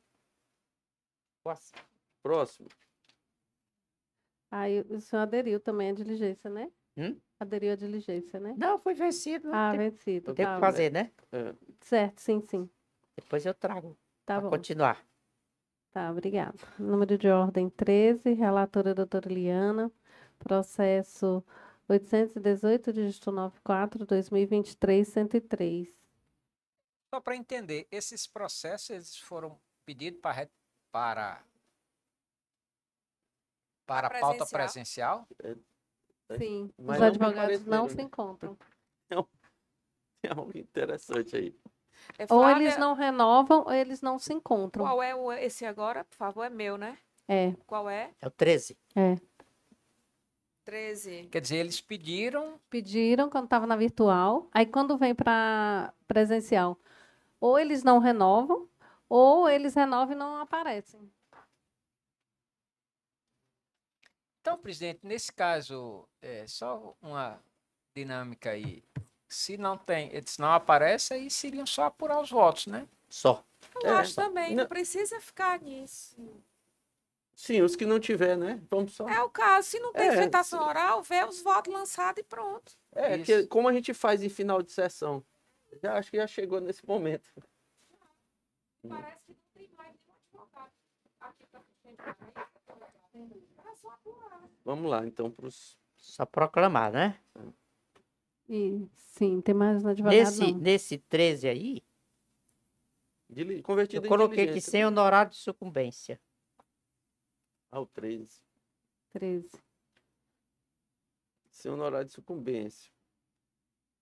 Nossa. Próximo. Aí o senhor aderiu também à diligência, né? Hum? Aderiu à diligência, né? Não, foi vencido. Ah, tem... vencido. Tem tá que fazer, né? É. Certo, sim, sim. Depois eu trago. Tá bom. continuar. Tá, obrigada. Número de ordem 13, relatora doutora Liana, processo 818, dígito 94, 2023, 103. Só para entender, esses processos eles foram pedidos para para a pauta presencial? É, é, Sim, Mas os é advogados não né? se encontram. É algo interessante aí. É, Flávia... Ou eles não renovam, ou eles não se encontram. Qual é o, esse agora? Por favor, é meu, né? É. Qual é? É o 13. É. 13. Quer dizer, eles pediram. Pediram quando estava na virtual. Aí quando vem para presencial, ou eles não renovam, ou eles renovam e não aparecem. Então, presidente, nesse caso, é só uma dinâmica aí. Se não tem, se não aparece, aí seriam só apurar os votos, né? Só. Eu é, acho só. também, não, precisa ficar nisso. Sim, os que não tiver, né? Vamos só. É o caso. Se não tem é, oral, vê os votos lançados e pronto. É, que, como a gente faz em final de sessão? Já acho que já chegou nesse momento. Parece que não tem mais nenhum advogado aqui para sustentar. Vamos lá, então, para os. Só proclamar, né? E, sim, tem mais na Nesse, não. nesse 13 aí. Convertido eu coloquei que sem né? honorário de sucumbência. Ao ah, 13. 13. Sem honorário de sucumbência.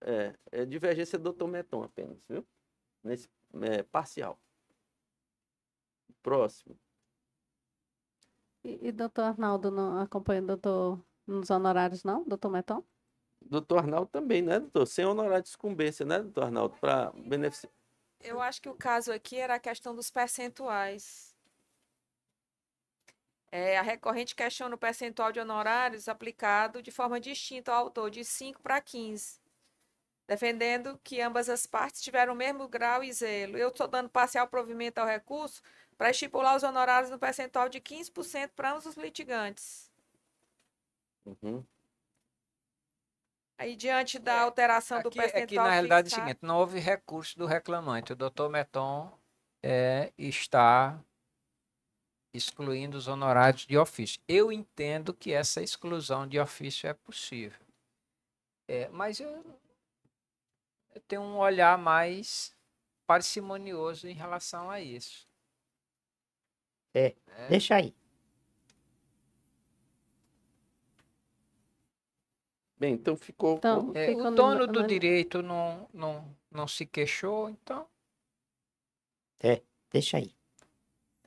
É, é divergência do Dr. Meton apenas, viu? Nesse, é, parcial. Próximo. E, e doutor Arnaldo não acompanha o doutor nos honorários, não? Doutor Meton? Doutor Arnaldo também, né, doutor? Sem honorário de sucumbência, né, doutor Arnaldo? Para beneficiar. Eu acho que o caso aqui era a questão dos percentuais. É, a recorrente questiona o percentual de honorários aplicado de forma distinta ao autor, de 5 para 15, defendendo que ambas as partes tiveram o mesmo grau e zelo. Eu estou dando parcial provimento ao recurso para estipular os honorários no percentual de 15% para ambos os litigantes. Uhum. Aí, diante da é, alteração aqui, do percentual. Aqui, na realidade, é o seguinte: não houve recurso do reclamante. O doutor Meton é, está excluindo os honorários de ofício. Eu entendo que essa exclusão de ofício é possível. É, mas eu, eu tenho um olhar mais parcimonioso em relação a isso. É, é. deixa aí. Bem, então ficou. Então, é, o dono do direito não, não, não se queixou, então. É, deixa aí.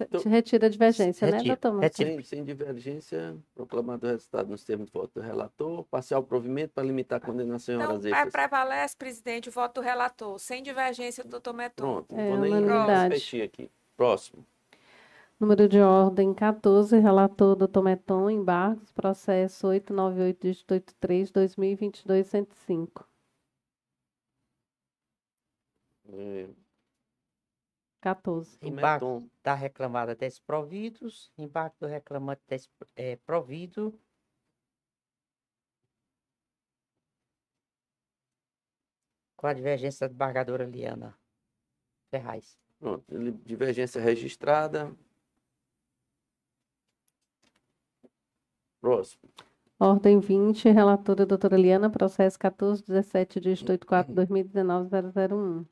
Então, retira a divergência, retira, né, doutor? Retira. Sem, sem, divergência, proclamado o resultado nos termos do voto do relator, parcial provimento para limitar a condenação então, em horas então, é, extras. prevalece, presidente, o voto do relator, sem divergência doutor Meton. Pronto, não é, vou nem repetir aqui. Próximo. Número de ordem 14, relator Dr. Meton, embargos, processo 898-83, 2022-105. 14. Embargo da reclamada 10 providos, embargo do reclamante 10 é, Com a divergência da desembargadora Liana Ferraz. Pronto, divergência registrada, Próximo. Ordem 20, relatora doutora Liana, processo 001. Uhum.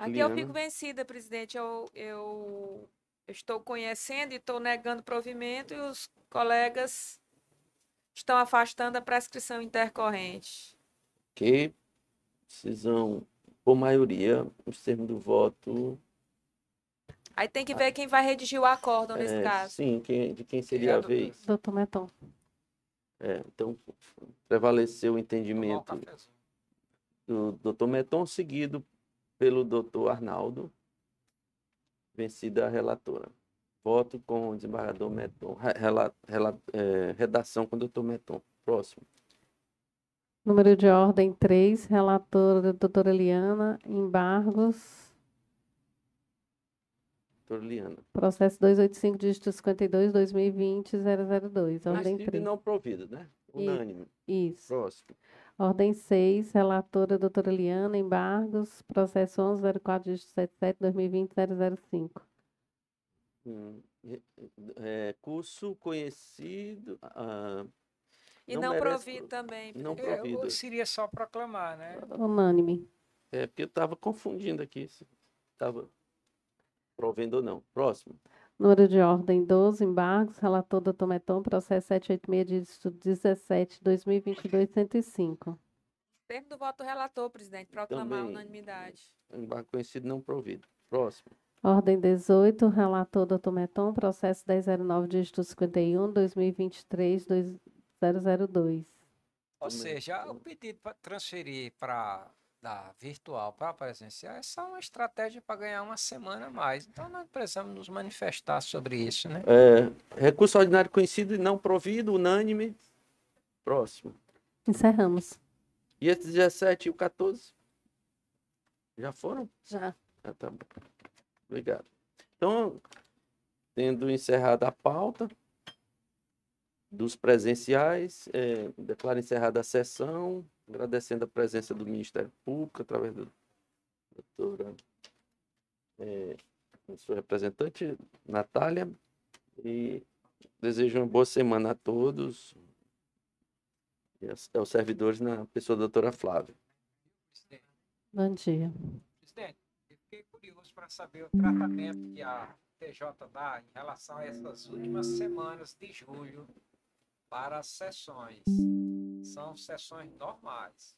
Aqui eu fico vencida, presidente. Eu, eu, estou conhecendo e estou negando provimento e os colegas estão afastando a prescrição intercorrente. Que decisão por maioria, nos termos do voto Aí tem que ah. ver quem vai redigir o acordo é, nesse caso. Sim, quem, de quem seria a vez. Doutor Meton. É, então, prevaleceu o entendimento do doutor Meton, seguido pelo doutor Arnaldo, vencida a relatora. Voto com o desembargador Meton. Rela, rela, é, redação com o doutor Meton. Próximo. Número de ordem 3, relatora doutora Eliana Embargos. Liana. Processo 285, dígito 52, 2020, 002. Ordem 3. não provido, né? Unânime. Isso. Próximo. Ordem 6, relatora doutora Liana Embargos, processo 1104, dígito 77, 2020, 005. Hum, é, curso conhecido... Ah, e não, não provi também. Não provido. Eu, seria só proclamar, né? Unânime. É, porque eu estava confundindo aqui. Estava provendo ou não. Próximo. Número de ordem 12, embargos, relator da Tometon, processo 786, dígito 17, 2022, 105. Termo do voto relator, presidente, proclamar Também, unanimidade. Embargo conhecido não provido. Próximo. Ordem 18, relator da Tometon, processo 1009, dígito 51, 2023, 2002. Ou seja, o pedido para transferir para da virtual para a presencial é só uma estratégia para ganhar uma semana a mais. Então nós precisamos nos manifestar sobre isso, né? É, recurso ordinário conhecido e não provido, unânime. Próximo. Encerramos. E esse 17 e o 14? Já foram? Já. Ah, tá bom. Obrigado. Então, tendo encerrado a pauta dos presenciais, é, declaro encerrada a sessão agradecendo a presença do Ministério Público, através da doutora, é, sua representante, Natália, e desejo uma boa semana a todos, e aos servidores, na pessoa da doutora Flávia. Bom dia. Presidente, eu fiquei curioso para saber o tratamento que a TJ dá em relação a essas últimas semanas de julho para as sessões são sessões normais.